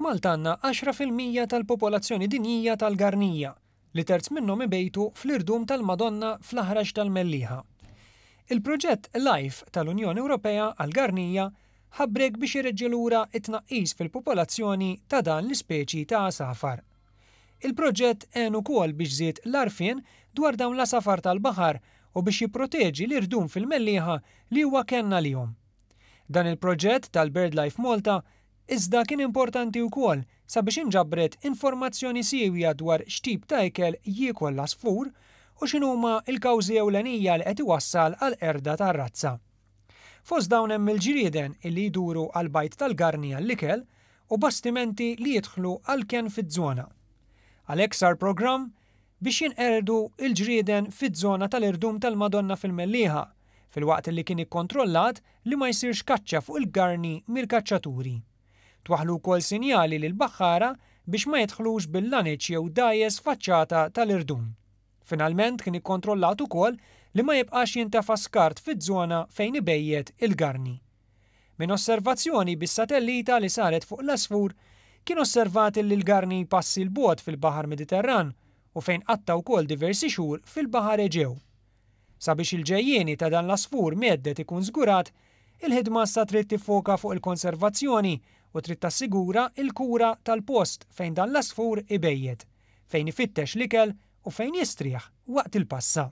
f'Malta għandna 10% tal-popolazzjoni dinjija tal-Garnija li terz minnhom ibejtu fl-irdum tal-Madonna fl-aħraġ tal-Melliħa. Il-proġett Life tal-Unjoni Ewropea għal-Garnija ħabbrek biex irreġġelura it-tnaqqis fil-popolazzjoni ta' dan l-ispeċi ta' safar. Il-proġett għenu kol biex zid l-arfin dwar dawn la safar tal-bahar u biex jiproteġi l-irdum fil-melliħa li huwa kenna li Dan il-proġett tal-BirdLife Malta iżda kien importanti wkoll sabiex inġabret informazzjoni siwja dwar xtib ta' ikel jiekol l-asfur u x'inhuma il-kawżi ewlenija li qed iwassal għal erda tar-razza. Fost dawn hemm il ġrieden illi jduru għal bajt tal-garni għall-ikel u bastimenti li jidħlu għal ken fiż-żona. Għalhekk sar programm biex jinqerdu il-ġrieden fiż-żona tal-irdum tal-Madonna fil-Melliħa, fil-waqt li kien ikkontrollat li ma jsirx kaċċa fuq il-garni mill-kaċċaturi. Twaħlu kol sinjali lil baħħara biex ma jidħlux bil-laniċ jew dajes faċċata tal-irdum. Finalment kien ikkontrollat ukoll li ma jibqax jintafa skart fiż-żona fejn ibejjed il-garni. Min osservazzjoni bis-satellita li saret fuq l-asfur kien osservati li l-garni passi l-bot fil-Bahar Mediterran u fejn qatta wkoll diversi xhur fil-Bahar Eġew. Sabiex il-ġejjieni ta' dan l-asfur meddet ikun żgurat il-ħidma sa trid tifoka fuq il-konservazzjoni u trid tassigura il-kura tal-post fejn dan l-asfur ibejjed, fejn ifittex l-ikel u fejn jistrieħ waqt il-passa.